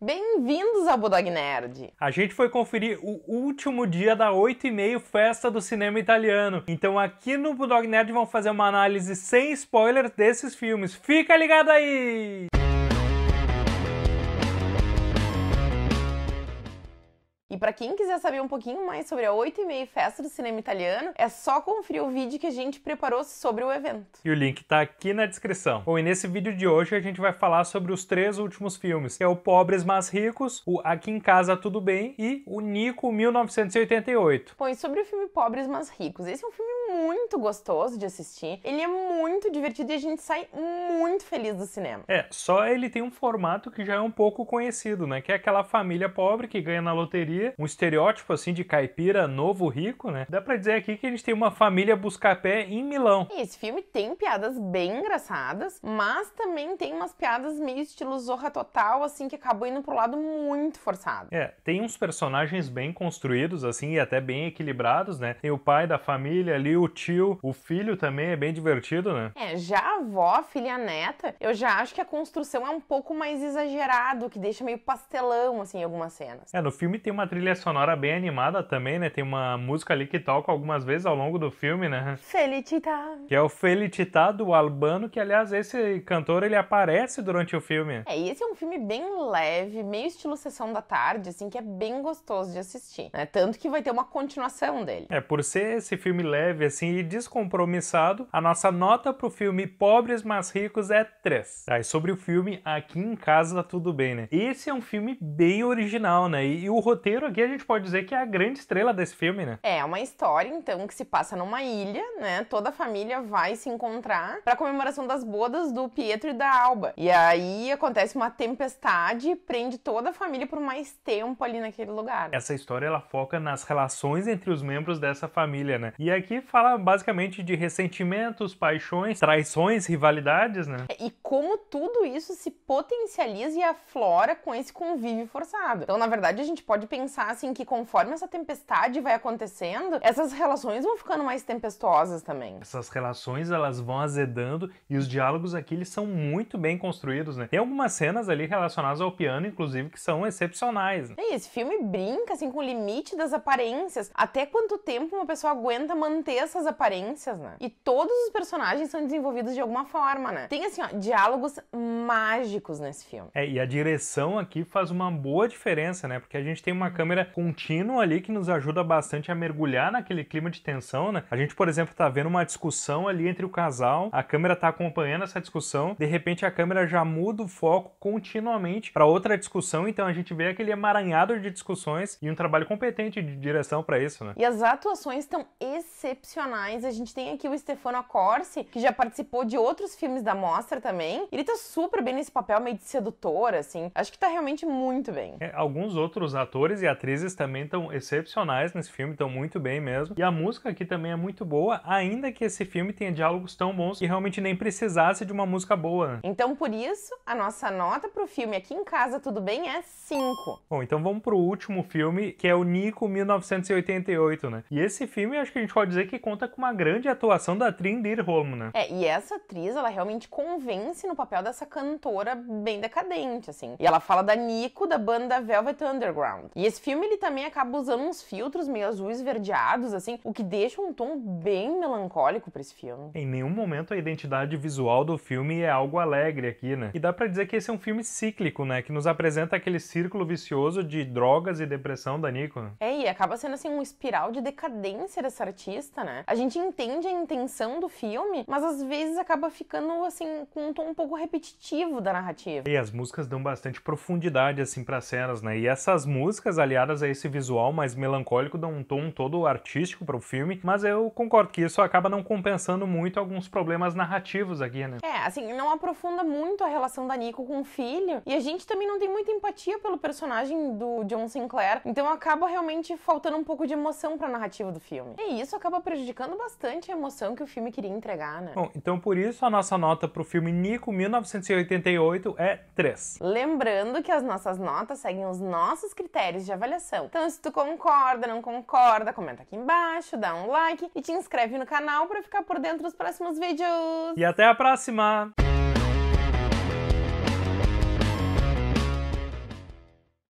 Bem-vindos ao Budog Nerd! A gente foi conferir o último dia da 8 e meio festa do cinema italiano. Então aqui no Budog Nerd vamos fazer uma análise sem spoiler desses filmes. Fica ligado aí! E para quem quiser saber um pouquinho mais sobre a 8 e meia Festa do Cinema Italiano, é só conferir o vídeo que a gente preparou sobre o evento. E o link tá aqui na descrição. Bom, e nesse vídeo de hoje a gente vai falar sobre os três últimos filmes, que é o Pobres Mas Ricos, o Aqui em Casa Tudo Bem e o Nico 1988. Bom, e sobre o filme Pobres Mas Ricos, esse é um filme muito gostoso de assistir, ele é muito divertido e a gente sai muito feliz do cinema. É, só ele tem um formato que já é um pouco conhecido, né? Que é aquela família pobre que ganha na loteria, um estereótipo assim de caipira novo rico, né? Dá pra dizer aqui que a gente tem uma família buscapé em Milão. E esse filme tem piadas bem engraçadas, mas também tem umas piadas meio estilo zorra total, assim, que acabam indo pro lado muito forçado. É, tem uns personagens bem construídos, assim, e até bem equilibrados, né? Tem o pai da família ali, o tio, o filho também é bem divertido, né? É, já a avó, a filha a neta, eu já acho que a construção é um pouco mais exagerado, que deixa meio pastelão, assim, em algumas cenas. É, no filme tem uma trilha sonora bem animada também, né? Tem uma música ali que toca algumas vezes ao longo do filme, né? Felicita. Que é o Felicita do Albano, que aliás esse cantor ele aparece durante o filme. É, e esse é um filme bem leve, meio estilo sessão da tarde, assim, que é bem gostoso de assistir, né? Tanto que vai ter uma continuação dele. É, por ser esse filme leve assim e descompromissado, a nossa nota pro filme Pobres Mas Ricos é 3. Tá, e sobre o filme, aqui em casa tudo bem, né? Esse é um filme bem original, né? E, e o roteiro aqui a gente pode dizer que é a grande estrela desse filme, né? É, uma história, então, que se passa numa ilha, né? Toda a família vai se encontrar pra comemoração das bodas do Pietro e da Alba. E aí acontece uma tempestade e prende toda a família por mais tempo ali naquele lugar. Essa história, ela foca nas relações entre os membros dessa família, né? E aqui faz fala basicamente de ressentimentos, paixões, traições, rivalidades, né? E como tudo isso se potencializa e aflora com esse convívio forçado. Então, na verdade, a gente pode pensar assim que conforme essa tempestade vai acontecendo, essas relações vão ficando mais tempestuosas também. Essas relações, elas vão azedando e os diálogos aqui eles são muito bem construídos, né? Tem algumas cenas ali relacionadas ao piano, inclusive, que são excepcionais. Né? esse é filme brinca assim com o limite das aparências, até quanto tempo uma pessoa aguenta manter essas aparências, né? E todos os personagens são desenvolvidos de alguma forma, né? Tem, assim, ó, diálogos mágicos nesse filme. É, e a direção aqui faz uma boa diferença, né? Porque a gente tem uma câmera contínua ali que nos ajuda bastante a mergulhar naquele clima de tensão, né? A gente, por exemplo, tá vendo uma discussão ali entre o casal, a câmera tá acompanhando essa discussão, de repente a câmera já muda o foco continuamente para outra discussão, então a gente vê aquele emaranhado de discussões e um trabalho competente de direção para isso, né? E as atuações estão excepcionais a gente tem aqui o Stefano Accorsi, que já participou de outros filmes da mostra também. Ele tá super bem nesse papel meio de sedutor, assim. Acho que tá realmente muito bem. É, alguns outros atores e atrizes também estão excepcionais nesse filme, estão muito bem mesmo. E a música aqui também é muito boa, ainda que esse filme tenha diálogos tão bons que realmente nem precisasse de uma música boa. Né? Então, por isso, a nossa nota pro filme aqui em casa, tudo bem, é 5. Bom, então vamos pro último filme, que é o Nico 1988, né? E esse filme, acho que a gente pode dizer que conta com uma grande atuação da Trindir Romana. Né? É, e essa atriz, ela realmente convence no papel dessa cantora bem decadente, assim. E ela fala da Nico, da banda Velvet Underground. E esse filme, ele também acaba usando uns filtros meio azuis verdeados, assim, o que deixa um tom bem melancólico para esse filme. Em nenhum momento a identidade visual do filme é algo alegre aqui, né? E dá para dizer que esse é um filme cíclico, né? Que nos apresenta aquele círculo vicioso de drogas e depressão da Nico. Né? É, e acaba sendo, assim, um espiral de decadência dessa artista, né? Né? A gente entende a intenção do filme, mas às vezes acaba ficando assim com um tom um pouco repetitivo da narrativa. E as músicas dão bastante profundidade assim para cenas, né? E essas músicas aliadas a esse visual mais melancólico dão um tom todo artístico para o filme, mas eu concordo que isso acaba não compensando muito alguns problemas narrativos aqui, né? É, assim, não aprofunda muito a relação da Nico com o filho, e a gente também não tem muita empatia pelo personagem do John Sinclair, então acaba realmente faltando um pouco de emoção para a narrativa do filme. E isso acaba prejudicando prejudicando bastante a emoção que o filme queria entregar, né? Bom, então por isso a nossa nota pro filme Nico 1988 é 3. Lembrando que as nossas notas seguem os nossos critérios de avaliação. Então se tu concorda, não concorda, comenta aqui embaixo, dá um like e te inscreve no canal para ficar por dentro dos próximos vídeos. E até a próxima!